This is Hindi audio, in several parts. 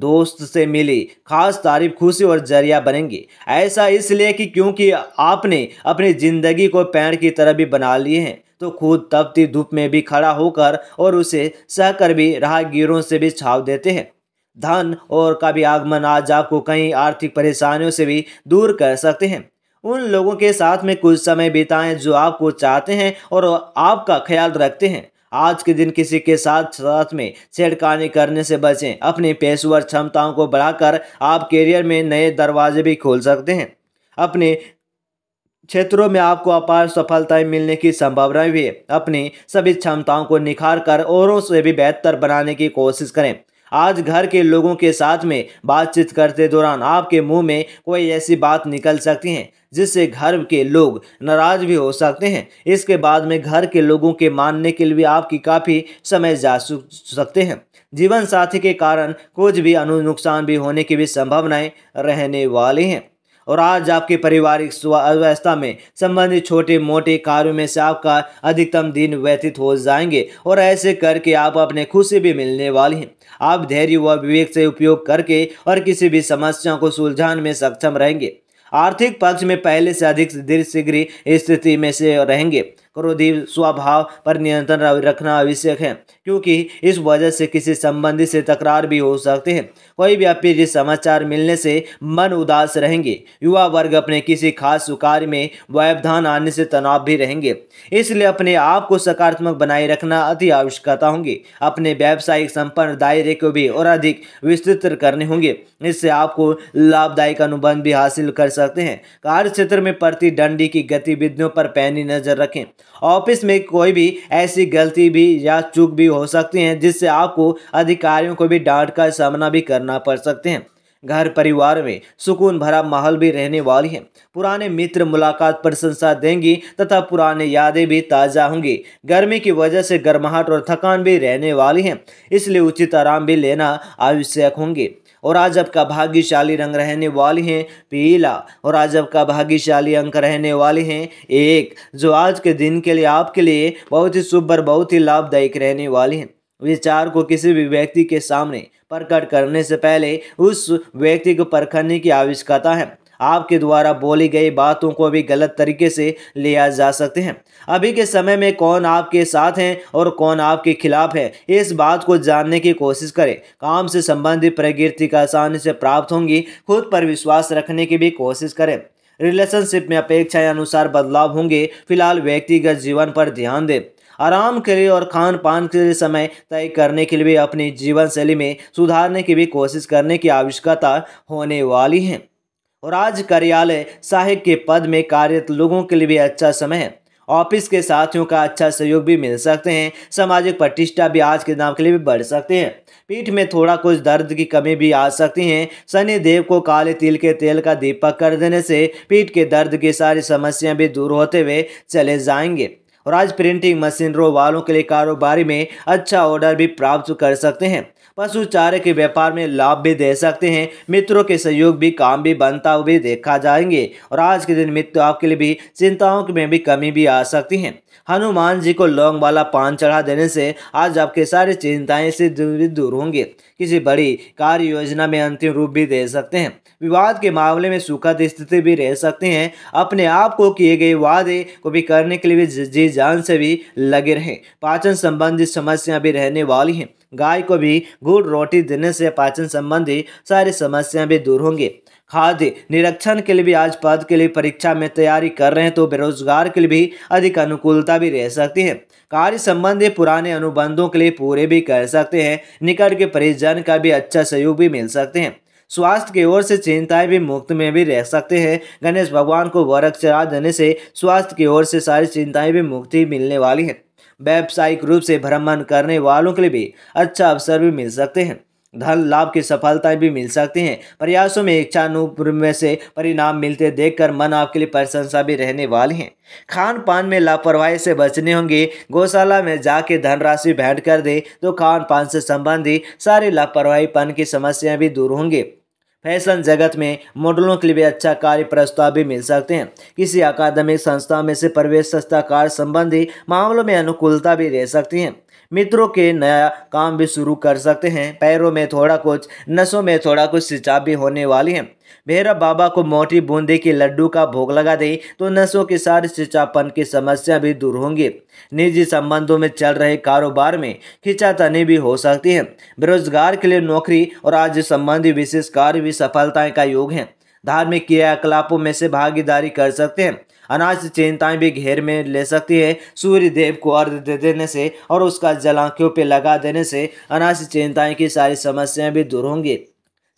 दोस्त से मिली खास तारीफ खुशी और जरिया बनेंगे ऐसा इसलिए कि क्योंकि आपने अपनी ज़िंदगी को पेड़ की तरह भी बना लिए हैं तो खुद तपती धूप में भी खड़ा होकर और उसे सहकर भी राहगीरों से भी छाव देते हैं धन और का भी आगमन आज आपको कई आर्थिक परेशानियों से भी दूर कर सकते हैं उन लोगों के साथ में कुछ समय बिताएं जो आपको चाहते हैं और आपका ख्याल रखते हैं आज के दिन किसी के साथ साथ में छेड़खानी करने से बचें अपनी पेशेवर क्षमताओं को बढ़ाकर आप करियर में नए दरवाजे भी खोल सकते हैं अपने क्षेत्रों में आपको अपार सफलताएं मिलने की संभावना भी है अपनी सभी क्षमताओं को निखार कर औरों से भी बेहतर बनाने की कोशिश करें आज घर के लोगों के साथ में बातचीत करते दौरान आपके मुंह में कोई ऐसी बात निकल सकती है जिससे घर के लोग नाराज भी हो सकते हैं इसके बाद में घर के लोगों के मानने के लिए आपकी काफ़ी समय जा सकते हैं जीवन साथी के कारण कुछ भी अनु नुकसान भी होने की भी संभावनाएं रहने वाली हैं और आज आपके पारिवारिक स्वास्थ्य में संबंधित छोटे मोटे कार्यों में से आपका अधिकतम दिन व्यतीत हो जाएंगे और ऐसे करके आप अपने खुशी भी मिलने वाली हैं आप धैर्य व विवेक से उपयोग करके और किसी भी समस्या को सुलझाने में सक्षम रहेंगे आर्थिक पक्ष में पहले से अधिक शीघ्र स्थिति में से रहेंगे क्रोधी स्वभाव पर नियंत्रण रखना आवश्यक है क्योंकि इस वजह से किसी संबंधी से तकरार भी हो सकते हैं कोई भी अपीजित समाचार मिलने से मन उदास रहेंगे युवा वर्ग अपने किसी खास सुकार में व्यवधान आने से तनाव भी रहेंगे इसलिए अपने आप को सकारात्मक बनाए रखना अति आवश्यकता होंगी अपने व्यावसायिक संपन्न दायरे को भी और अधिक विस्तृत करने होंगे इससे आपको लाभदायक अनुबंध भी हासिल कर सकते हैं कार्य क्षेत्र में डंडी की गतिविधियों पर पैनी नजर रखें ऑफिस में कोई भी ऐसी गलती भी या चूक भी हो सकती है जिससे आपको अधिकारियों को भी डांट का सामना भी करना पड़ सकते हैं घर परिवार में सुकून भरा माहौल भी रहने वाली है पुराने मित्र मुलाकात प्रशंसा देंगी तथा पुराने यादें भी ताज़ा होंगी गर्मी की वजह से गर्माहट और थकान भी रहने वाली है इसलिए उचित आराम भी लेना आवश्यक होंगे और आज आपका भाग्यशाली रंग रहने वाले हैं पीला और आज आपका भाग्यशाली अंक रहने वाले हैं एक जो आज के दिन के लिए आपके लिए बहुत ही शुभ और बहुत ही लाभदायक रहने वाले हैं विचार को किसी भी व्यक्ति के सामने प्रकट करने से पहले उस व्यक्ति को परखने की आवश्यकता है आपके द्वारा बोली गई बातों को भी गलत तरीके से लिया जा सकते हैं अभी के समय में कौन आपके साथ हैं और कौन आपके खिलाफ है इस बात को जानने की कोशिश करें काम से संबंधित प्रकृति का आसानी से प्राप्त होंगी खुद पर विश्वास रखने की भी कोशिश करें रिलेशनशिप में अपेक्षाएं अनुसार बदलाव होंगे फिलहाल व्यक्तिगत जीवन पर ध्यान दें आराम के लिए और खान पान के लिए समय तय करने के लिए अपनी जीवन शैली में सुधारने की भी कोशिश करने की आवश्यकता होने वाली है और आज कार्यालय सहायक के पद में कार्यरत लोगों के लिए भी अच्छा समय है ऑफिस के साथियों का अच्छा सहयोग भी मिल सकते हैं सामाजिक प्रतिष्ठा भी आज के नाम के लिए भी बढ़ सकते हैं पीठ में थोड़ा कुछ दर्द की कमी भी आ सकती है शनि देव को काले तिल के तेल का दीपक कर देने से पीठ के दर्द की सारी समस्याएं भी दूर होते हुए चले जाएंगे और आज प्रिंटिंग मशीनरों वालों के लिए कारोबारी में अच्छा ऑर्डर भी प्राप्त कर सकते हैं पशु चारे के व्यापार में लाभ भी दे सकते हैं मित्रों के सहयोग भी काम भी बनता हुए देखा जाएंगे और आज के दिन मित्र आपके लिए भी चिंताओं में भी कमी भी आ सकती है हनुमान जी को लौंग वाला पान चढ़ा देने से आज आपके सारी चिंताएं से दूर होंगे किसी बड़ी कार्य योजना में अंतिम रूप भी दे सकते हैं विवाद के मामले में सुखद स्थिति भी रह सकते हैं अपने आप को किए गए वादे को भी करने के लिए भी जी जान से भी लगे रहें पाचन संबंधित समस्या भी रहने वाली हैं गाय को भी गुड़ रोटी देने से पाचन संबंधी सारी समस्याएं भी दूर होंगी खाद्य निरीक्षण के लिए भी आज पद के लिए परीक्षा में तैयारी कर रहे हैं तो बेरोजगार के लिए भी अधिक अनुकूलता भी रह सकती है कार्य संबंधी पुराने अनुबंधों के लिए पूरे भी कर सकते हैं निकट के परिजन का भी अच्छा सहयोग भी मिल सकते हैं स्वास्थ्य की ओर से चिंताएं भी मुक्त में भी रह सकते हैं गणेश भगवान को वरक चढ़ा देने से स्वास्थ्य की ओर से सारी चिंताएं भी मुक्ति मिलने वाली हैं व्यावसायिक रूप से भ्रमण करने वालों के लिए भी अच्छा अवसर भी मिल सकते हैं धन लाभ की सफलताएं भी मिल सकती हैं प्रयासों में इच्छा में से परिणाम मिलते देखकर मन आपके लिए प्रशंसा भी रहने वाली हैं खान पान में लापरवाही से बचने होंगे गौशाला में जाके धनराशि भेंट कर दे तो खान पान से संबंधी सारी लापरवाहीपन की समस्याएं भी दूर होंगे फैशन जगत में मॉडलों के लिए अच्छा कार्य प्रस्ताव भी मिल सकते हैं किसी अकादमिक संस्था में से प्रवेश कार्य संबंधी मामलों में अनुकूलता भी रह सकती है मित्रों के नया काम भी शुरू कर सकते हैं पैरों में थोड़ा कुछ नसों में थोड़ा कुछ सिंचाव भी होने वाली है भैरव बाबा को मोटी बूंदी के लड्डू का भोग लगा दें तो नसों के साथ सिंचापन की समस्या भी दूर होंगी निजी संबंधों में चल रहे कारोबार में खिंचातनी भी हो सकती है बेरोजगार के लिए नौकरी और आज संबंधी विशेष कार्य भी सफलताएं का योग है धार्मिक क्रियाकलापों में से भागीदारी कर सकते हैं अनाज चिंताएं भी घेर में ले सकती है सूर्य देव को अर्घ दे देने से और उसका जल आंखों पर लगा देने से अनाज चिंताएं की सारी समस्याएं भी दूर होंगी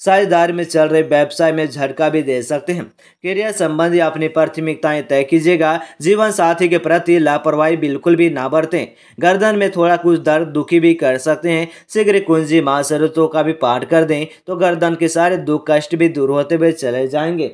साझेदार में चल रहे व्यवसाय में झटका भी दे सकते हैं करियर संबंधी अपनी प्राथमिकताएं तय कीजिएगा जीवन साथी के प्रति लापरवाही बिल्कुल भी ना बरतें गर्दन में थोड़ा कुछ दर्द दुखी भी कर सकते हैं शीघ्र कुंजी महासरतों का भी पाठ कर दें तो गर्दन के सारे दुख कष्ट भी दूर होते हुए चले जाएंगे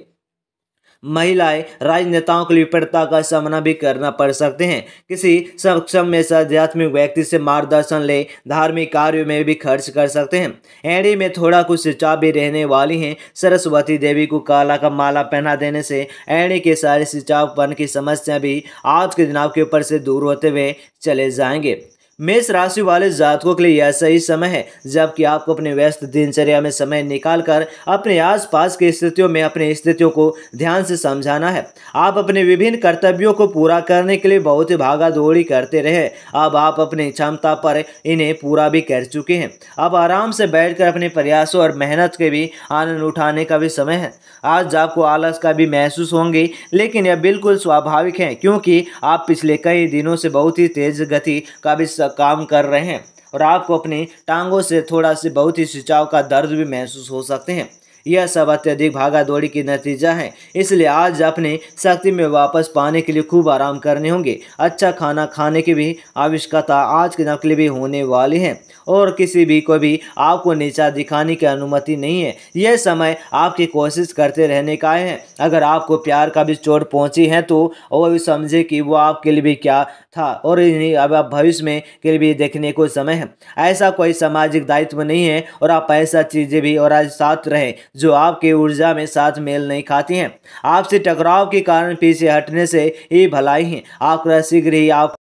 महिलाएं राजनेताओं को विपरीतता का सामना भी करना पड़ सकते हैं किसी सक्षम में से आध्यात्मिक व्यक्ति से मार्गदर्शन ले धार्मिक कार्यों में भी खर्च कर सकते हैं एड़ी में थोड़ा कुछ सिंचा भी रहने वाली हैं सरस्वती देवी को काला का माला पहना देने से एड़ी के सारे सिंचावपन की समस्या भी आज के दिनाव के ऊपर से दूर होते हुए चले जाएंगे मेष राशि वाले जातकों के लिए यह सही समय है जबकि आपको अपने व्यस्त दिनचर्या में समय निकालकर अपने आसपास की स्थितियों में अपनी स्थितियों को ध्यान से समझाना है आप अपने विभिन्न कर्तव्यों को पूरा करने के लिए बहुत ही भागा दौड़ी करते रहे अब आप अपनी क्षमता पर इन्हें पूरा भी कर चुके हैं अब आराम से बैठ अपने प्रयासों और मेहनत के भी आनंद उठाने का भी समय है आज आपको आलस का भी महसूस होंगे लेकिन यह बिल्कुल स्वाभाविक है क्योंकि आप पिछले कई दिनों से बहुत ही तेज गति का भी काम कर रहे हैं और आपको अपनी टांगों से थोड़ा से बहुत ही सिंचाव का दर्द भी महसूस हो सकते हैं यह सब अत्यधिक भागा दौड़ी की नतीजा है इसलिए आज अपनी शक्ति में वापस पाने के लिए खूब आराम करने होंगे अच्छा खाना खाने की भी आवश्यकता आज के नकली भी होने वाली है और किसी भी को भी आपको नीचा दिखाने की अनुमति नहीं है यह समय आपकी कोशिश करते रहने का है अगर आपको प्यार का भी चोट पहुंची है तो वो भी समझे कि वो आपके लिए भी क्या था और इन्हें अब आप भविष्य में के लिए देखने को समय है ऐसा कोई सामाजिक दायित्व नहीं है और आप ऐसा चीज़ें भी और आज साथ रहें जो आपके ऊर्जा में साथ मेल नहीं खाती हैं आपसे टकराव के कारण पीछे हटने से ही भलाई है आपका शीघ्र ही आप